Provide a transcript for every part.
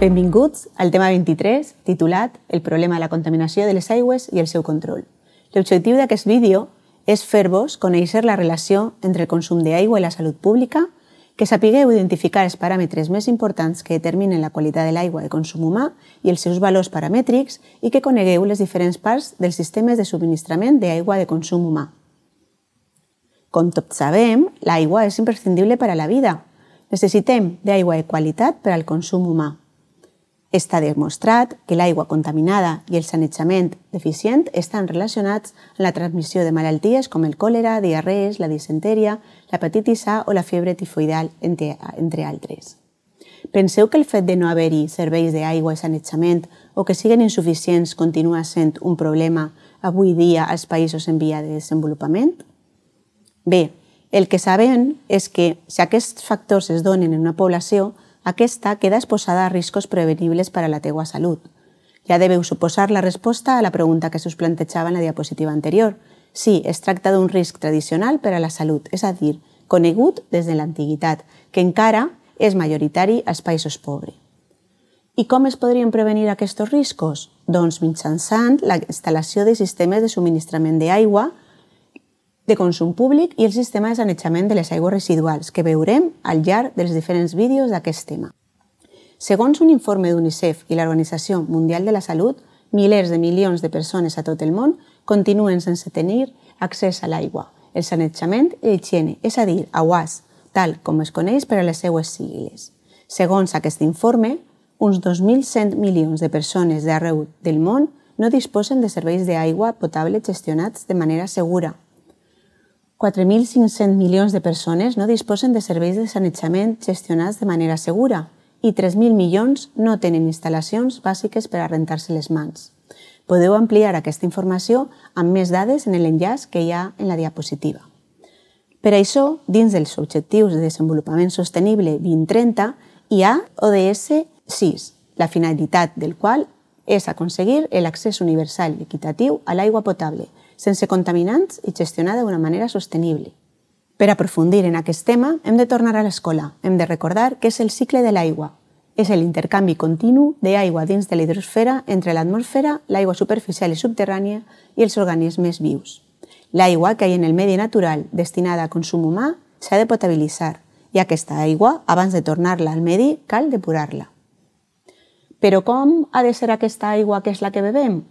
Benvinguts al tema 23, titulat El problema de la contaminació de les aigües i el seu control. L'objectiu d'aquest vídeo és fer-vos conèixer la relació entre el consum d'aigua i la salut pública, que sapigueu identificar els paràmetres més importants que determinen la qualitat de l'aigua de consum humà i els seus valors paramètrics i que conegueu les diferents parts dels sistemes de subministrament d'aigua de consum humà. Com tots sabem, l'aigua és imprescindible per a la vida. Necessitem d'aigua de qualitat per al consum humà. Està demostrat que l'aigua contaminada i el sanejament deficient estan relacionats amb la transmissió de malalties com el còlera, diarrees, la disenteria, l'hepatitis A o la febre tifoidal, entre, entre altres. Penseu que el fet de no haver-hi serveis d'aigua i sanejament o que siguen insuficients continua sent un problema avui dia als països en via de desenvolupament? Bé, el que sabem és que si aquests factors es donen en una població, aquesta queda exposada a riscos prevenibles per a la teua salut. Ja deveu suposar la resposta a la pregunta que se us plantejava en la diapositiva anterior. Sí, es tracta d'un risc tradicional per a la salut, és a dir, conegut des de l'antiguitat, que encara és majoritari als països pobres. I com es podrien prevenir aquests riscos? Doncs mitjançant la instal·lació de sistemes de subministrament d'aigua de consum públic i el sistema de sanejament de les aigües residuals, que veurem al llarg dels diferents vídeos d'aquest tema. Segons un informe d'UNICEF i l'Organització Mundial de la Salut, milers de milions de persones a tot el món continuen sense tenir accés a l'aigua, el sanejament i l'higiene, és a dir, a UAS, tal com es coneix per a les seues sigles. Segons aquest informe, uns 2.100 milions de persones d'arreu del món no disposen de serveis d'aigua potable gestionats de manera segura, 4.500 milions de persones no disposen de serveis de sanejament gestionats de manera segura i 3.000 milions no tenen instal·lacions bàsiques per a rentar-se les mans. Podeu ampliar aquesta informació amb més dades en l'enllaç que hi ha en la diapositiva. Per això, dins dels objectius de desenvolupament sostenible 2030, hi ha ODS 6, la finalitat del qual és aconseguir l'accés universal i equitatiu a l'aigua potable, sense contaminants i gestionada d'una manera sostenible. Per aprofundir en aquest tema, hem de tornar a l'escola. Hem de recordar que és el cicle de l'aigua. És l'intercanvi continu d'aigua dins de l'hidrosfera entre l'atmosfera, l'aigua superficial i subterrània i els organismes vius. L'aigua que hi ha en el medi natural destinada a consum humà s'ha de potabilitzar i aquesta aigua, abans de tornar-la al medi, cal depurar-la. Però com ha de ser aquesta aigua que és la que bevem?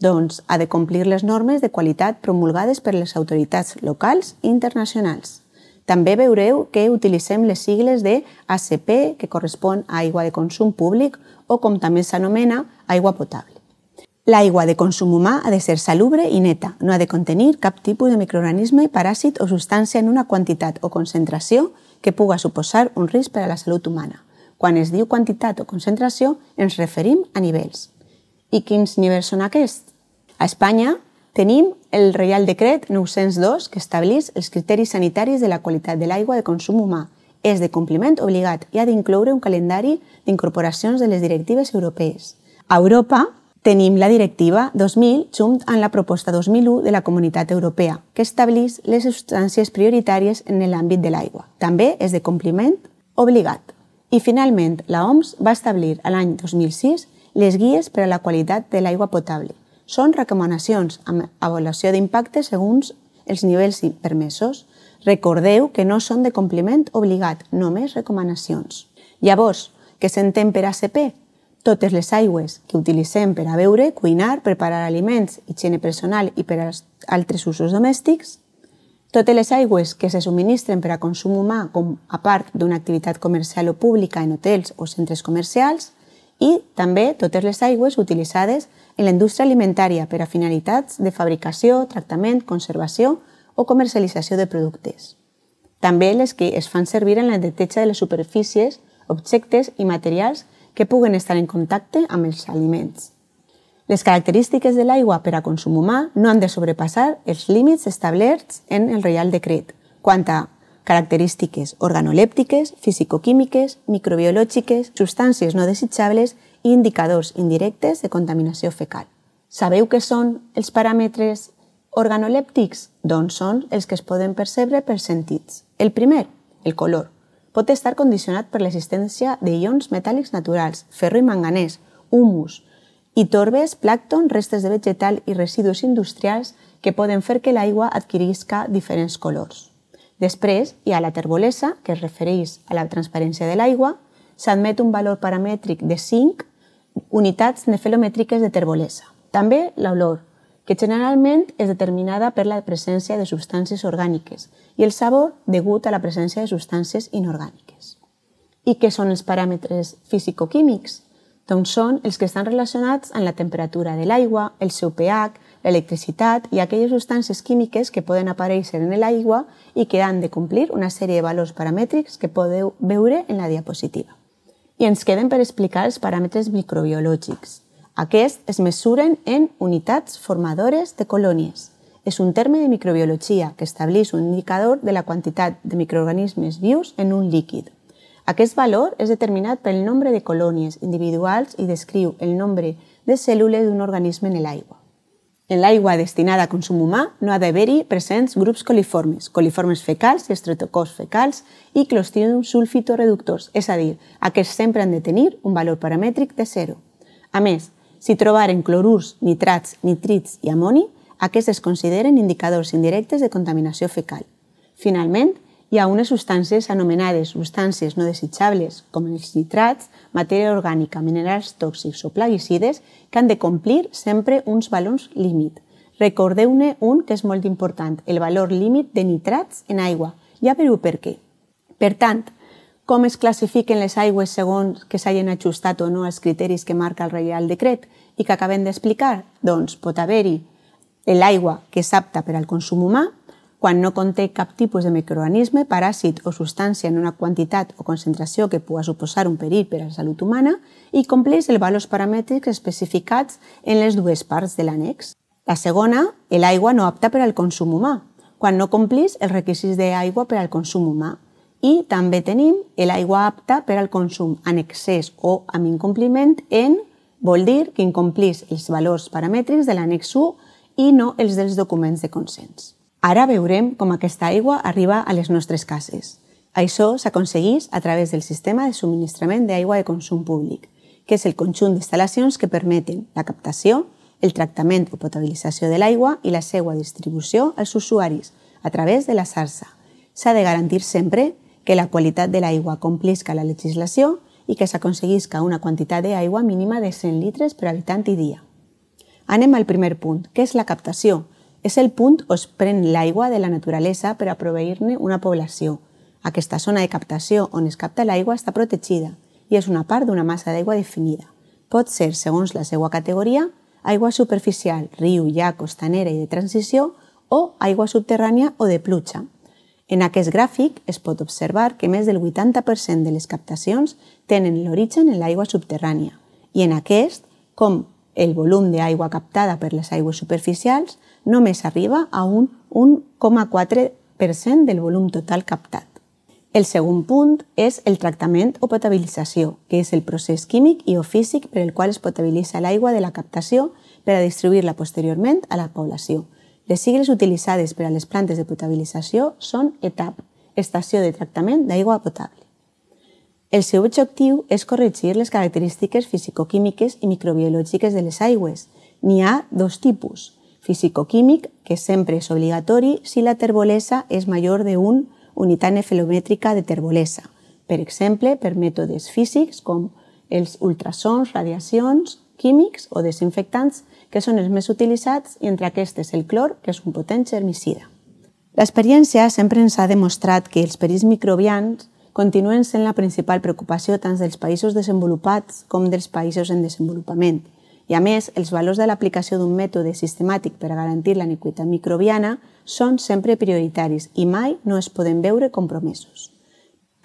Doncs ha de complir les normes de qualitat promulgades per les autoritats locals i internacionals. També veureu que utilitzem les sigles de ACP, que correspon a aigua de consum públic, o com també s'anomena, aigua potable. L'aigua de consum humà ha de ser salubre i neta, no ha de contenir cap tipus de microorganisme, paràsit o substància en una quantitat o concentració que puga suposar un risc per a la salut humana. Quan es diu quantitat o concentració, ens referim a nivells. I quins nivells són aquests? A Espanya tenim el Reial Decret 902 que estableix els criteris sanitaris de la qualitat de l'aigua de consum humà. És de compliment obligat i ha d'incloure un calendari d'incorporacions de les directives europees. A Europa tenim la Directiva 2000 junt amb la proposta 2001 de la Comunitat Europea, que estableix les substàncies prioritàries en l'àmbit de l'aigua. També és de compliment obligat. I finalment, la OMS va establir l'any 2006 les guies per a la qualitat de l'aigua potable. Són recomanacions amb avaluació d'impacte segons els nivells permesos. Recordeu que no són de compliment obligat, només recomanacions. Llavors, què s'entén per ACP? Totes les aigües que utilitzem per a beure, cuinar, preparar aliments, higiene personal i per a altres usos domèstics, totes les aigües que se subministren per a consum humà com a part d'una activitat comercial o pública en hotels o centres comercials, i també totes les aigües utilitzades en la indústria alimentària per a finalitats de fabricació, tractament, conservació o comercialització de productes. També les que es fan servir en la neteja de les superfícies, objectes i materials que puguen estar en contacte amb els aliments. Les característiques de l'aigua per a consum humà no han de sobrepassar els límits establerts en el Reial Decret quant a característiques organolèptiques, fisicoquímiques, microbiològiques, substàncies no desitjables i indicadors indirectes de contaminació fecal. Sabeu què són els paràmetres organolèptics? Doncs són els que es poden percebre per sentits. El primer, el color. Pot estar condicionat per l'existència d'ions metàl·lics naturals, ferro i manganès, humus, i torbes, plàcton, restes de vegetal i residus industrials que poden fer que l'aigua adquirisca diferents colors. Després hi ha la terbolesa, que es refereix a la transparència de l'aigua, s'admet un valor paramètric de 5 unitats nefelomètriques de terbolesa. També l'olor, que generalment és determinada per la presència de substàncies orgàniques i el sabor degut a la presència de substàncies inorgàniques. I què són els paràmetres fisicoquímics? Doncs són els que estan relacionats amb la temperatura de l'aigua, el seu pH, l'electricitat i aquelles substàncies químiques que poden aparèixer en l'aigua i que han de complir una sèrie de valors paramètrics que podeu veure en la diapositiva. I ens queden per explicar els paràmetres microbiològics. Aquests es mesuren en unitats formadores de colònies. És un terme de microbiologia que estableix un indicador de la quantitat de microorganismes vius en un líquid. Aquest valor és determinat pel nombre de colònies individuals i descriu el nombre de cèl·lules d'un organisme en l'aigua. En l'aigua destinada a consum humà no ha d'haver-hi presents grups coliformes, coliformes fecals, estretocors fecals i clostridium sulfitoreductors, és a dir, aquests sempre han de tenir un valor paramètric de 0. A més, si trobaren clorurs, nitrats, nitrits i amoni, aquests es consideren indicadors indirectes de contaminació fecal. Finalment, hi ha unes substàncies anomenades substàncies no desitjables, com els nitrats, matèria orgànica, minerals tòxics o plaguicides, que han de complir sempre uns valors límit. Recordeu-ne un que és molt important, el valor límit de nitrats en aigua. Ja vereu per què. Per tant, com es classifiquen les aigües segons que s'hagin ajustat o no als criteris que marca el Reial Decret i que acabem d'explicar? Doncs pot haver-hi l'aigua que és apta per al consum humà, quan no conté cap tipus de microorganisme, paràsit o substància en una quantitat o concentració que pugui suposar un perill per a la salut humana i compleix els valors paramètrics especificats en les dues parts de l'annex. La segona, l'aigua no apta per al consum humà, quan no complís els requisits d'aigua per al consum humà. I també tenim l'aigua apta per al consum en excés o amb incompliment en vol dir que incomplís els valors paramètrics de l'annex 1 i no els dels documents de consens. Ara veurem com aquesta aigua arriba a les nostres cases. Això s'aconsegueix a través del sistema de subministrament d'aigua de consum públic, que és el conjunt d'instal·lacions que permeten la captació, el tractament o potabilització de l'aigua i la seva distribució als usuaris a través de la xarxa. S'ha de garantir sempre que la qualitat de l'aigua complisca la legislació i que s'aconseguisca una quantitat d'aigua mínima de 100 litres per habitant i dia. Anem al primer punt, que és la captació, és el punt on es pren l'aigua de la naturalesa per a proveir-ne una població. Aquesta zona de captació on es capta l'aigua està protegida i és una part d'una massa d'aigua definida. Pot ser, segons la seva categoria, aigua superficial, riu, llac, costanera i de transició, o aigua subterrània o de pluja. En aquest gràfic es pot observar que més del 80% de les captacions tenen l'origen en l'aigua subterrània i en aquest, com el volum d'aigua captada per les aigües superficials només arriba a un 1,4% del volum total captat. El segon punt és el tractament o potabilització, que és el procés químic i o físic per al qual es potabilitza l'aigua de la captació per a distribuir-la posteriorment a la població. Les sigles utilitzades per a les plantes de potabilització són ETAP, Estació de Tractament d'Aigua Potable. El seu objectiu és corregir les característiques fisicoquímiques i microbiològiques de les aigües. N'hi ha dos tipus. Fisicoquímic, que sempre és obligatori si la terbolesa és major d'un unitat nefelomètrica de terbolesa. Per exemple, per mètodes físics com els ultrasons, radiacions, químics o desinfectants, que són els més utilitzats, i entre aquestes el clor, que és un potent germicida. L'experiència sempre ens ha demostrat que els perills microbians continuen sent la principal preocupació tant dels països desenvolupats com dels països en desenvolupament. I a més, els valors de l'aplicació d'un mètode sistemàtic per a garantir iniquitat microbiana són sempre prioritaris i mai no es poden veure compromesos.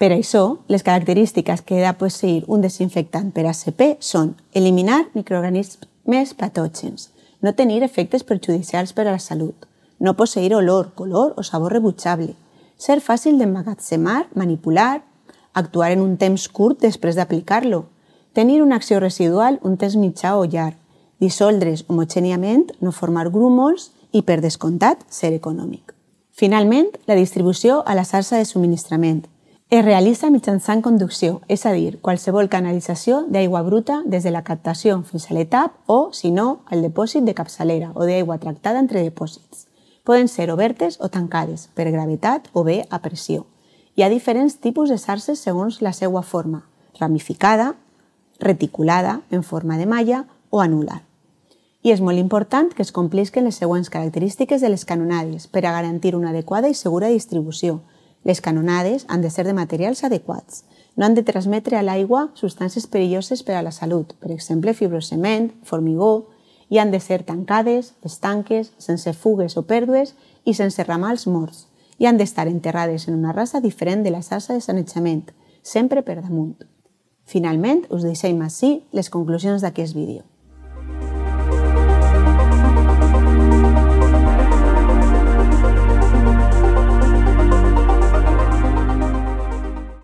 Per això, les característiques que ha de posseir un desinfectant per CP són eliminar microorganismes patògens, no tenir efectes perjudicials per a la salut, no posseir olor, color o sabor rebutjable, ser fàcil d'emmagatzemar, manipular, actuar en un temps curt després d'aplicar-lo, tenir una acció residual un temps mitjà o llarg, dissoldre's homogèniament, no formar grúmols i, per descomptat, ser econòmic. Finalment, la distribució a la xarxa de subministrament. Es realitza mitjançant conducció, és a dir, qualsevol canalització d'aigua bruta des de la captació fins a l'etap o, si no, al depòsit de capçalera o d'aigua tractada entre depòsits. Poden ser obertes o tancades, per gravetat o bé a pressió. Hi ha diferents tipus de xarxes segons la seva forma, ramificada, reticulada, en forma de malla o anular. I és molt important que es complisquen les següents característiques de les canonades per a garantir una adequada i segura distribució. Les canonades han de ser de materials adequats. No han de transmetre a l'aigua substàncies perilloses per a la salut, per exemple fibrocement, formigó, i han de ser tancades, estanques, sense fugues o pèrdues i sense ramals morts, i han d'estar enterrades en una raça diferent de la salsa de sanejament, sempre per damunt. Finalment, us deixem així les conclusions d'aquest vídeo.